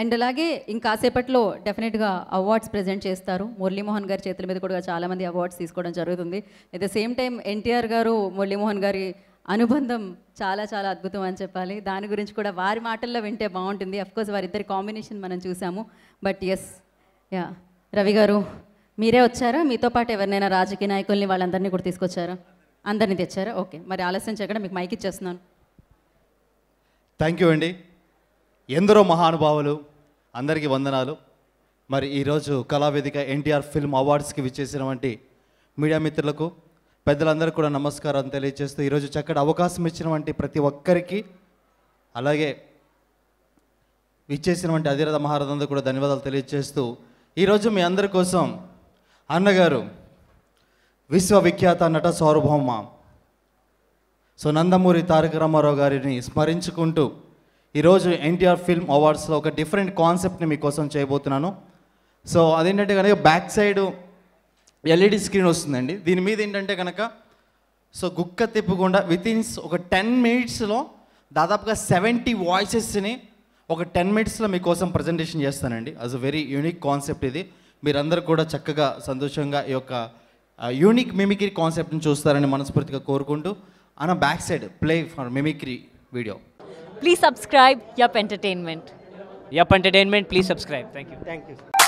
And అలాగే ఇంకాసేపట్లో డెఫినెట్గా awards present చేస్తారు మురళీమోహన్ గారి చేతుల మీద కూడా చాలామంది అవార్డ్స్ తీసుకోవడం జరుగుతుంది at the same time NTR garu Muralimohan గారి అనుబంధం చాలా చాలా అద్భుతం అని చెప్పాలి దాని గురించి కూడా వారి మాటల్లో వింటే బాగుంటుంది అఫ్కోర్స్ వారిద్దరి కాంబినేషన్ మనం చూసాము బట్ ఎస్ యా రవి గారు మీరే వచ్చారా మీతో పాటు ఎవరినైనా రాజకీయ నాయకుల్ని వాళ్ళందరినీ కూడా తీసుకొచ్చారా అందరినీ తెచ్చారా ఓకే మరి ఆలస్యం చేయకుండా మీకు మైక్ ఇచ్చేస్తున్నాను థ్యాంక్ యూ అండి ఎందరో మహానుభావులు అందరికీ వందనాలు మరి ఈరోజు కళావేదిక ఎన్టీఆర్ ఫిల్మ్ అవార్డ్స్కి విచ్చేసినటువంటి మీడియా మిత్రులకు పెద్దలందరూ కూడా నమస్కారం తెలియజేస్తూ ఈరోజు చక్కటి అవకాశం ఇచ్చినటువంటి ప్రతి ఒక్కరికి అలాగే ఇచ్చేసినటువంటి అధిరథ మహారథంతో కూడా ధన్యవాదాలు తెలియజేస్తూ ఈరోజు మీ అందరి కోసం అన్నగారు విశ్వవిఖ్యాత నట సార్వభౌమ సో నందమూరి తారక రామారావు గారిని స్మరించుకుంటూ ఈరోజు ఎన్టీఆర్ ఫిల్మ్ అవార్డ్స్లో ఒక డిఫరెంట్ కాన్సెప్ట్ని మీకోసం చేయబోతున్నాను సో అదేంటంటే కనుక బ్యాక్ సైడ్ ఎల్ఈడి స్క్రీన్ వస్తుందండి దీని మీద ఏంటంటే కనుక సో గుక్క తిప్పకుండా విత్ ఇన్స్ ఒక టెన్ మినిట్స్లో దాదాపుగా సెవెంటీ వాయిసెస్ని ఒక టెన్ మినిట్స్లో మీకోసం ప్రజెంటేషన్ చేస్తానండి as a very unique concept ఇది మీరందరూ కూడా చక్కగా సంతోషంగా ఈ యొక్క యూనిక్ మిమిక్రీ కాన్సెప్ట్ని చూస్తారని మనస్ఫూర్తిగా కోరుకుంటూ అన్న back side play for mimicry video Please subscribe Yup Entertainment. Yup Entertainment, please subscribe. Thank you. Thank you.